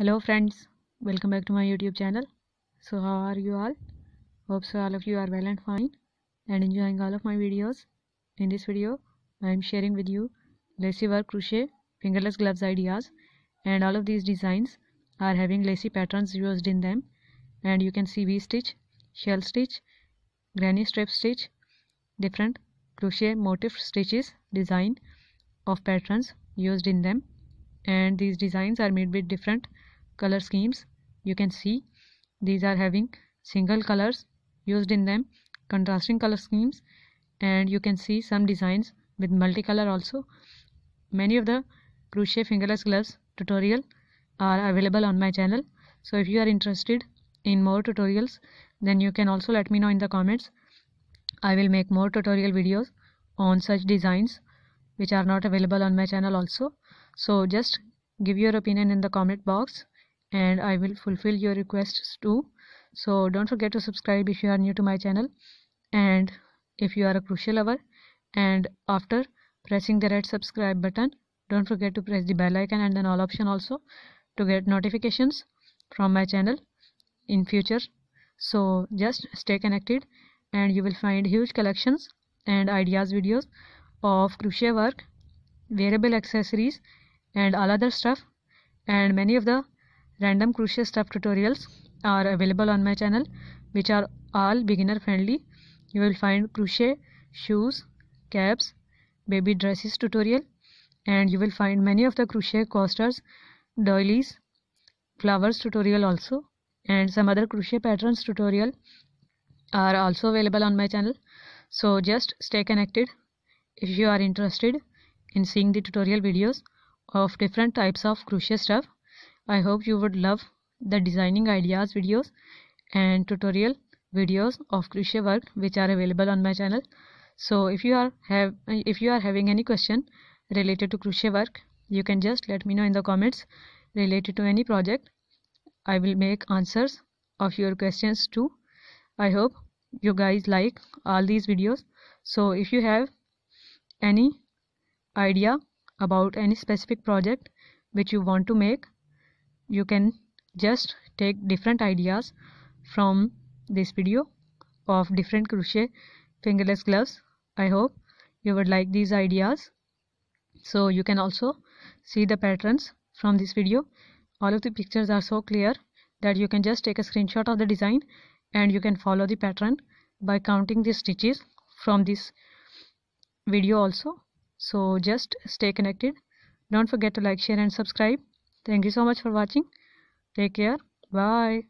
hello friends welcome back to my youtube channel so how are you all hope so all of you are well and fine and enjoying all of my videos in this video i am sharing with you lacy work crochet fingerless gloves ideas and all of these designs are having lacy patterns used in them and you can see v stitch shell stitch granny strip stitch different crochet motif stitches design of patterns used in them and these designs are made with different color schemes you can see these are having single colors used in them contrasting color schemes and you can see some designs with multicolor also many of the crochet fingerless gloves tutorial are available on my channel so if you are interested in more tutorials then you can also let me know in the comments I will make more tutorial videos on such designs which are not available on my channel also so just give your opinion in the comment box and I will fulfill your requests too. So don't forget to subscribe if you are new to my channel and if you are a crucial lover and after pressing the red subscribe button don't forget to press the bell icon and then all option also to get notifications from my channel in future so just stay connected and you will find huge collections and ideas videos of crochet work wearable accessories and all other stuff and many of the Random crochet stuff tutorials are available on my channel which are all beginner friendly. You will find crochet, shoes, caps, baby dresses tutorial and you will find many of the crochet coasters, doilies, flowers tutorial also and some other crochet patterns tutorial are also available on my channel. So just stay connected if you are interested in seeing the tutorial videos of different types of crochet stuff I hope you would love the designing ideas videos and tutorial videos of crochet work which are available on my channel. So if you are have if you are having any question related to crochet work, you can just let me know in the comments related to any project. I will make answers of your questions too. I hope you guys like all these videos. So if you have any idea about any specific project which you want to make you can just take different ideas from this video of different crochet fingerless gloves i hope you would like these ideas so you can also see the patterns from this video all of the pictures are so clear that you can just take a screenshot of the design and you can follow the pattern by counting the stitches from this video also so just stay connected don't forget to like share and subscribe Thank you so much for watching. Take care. Bye.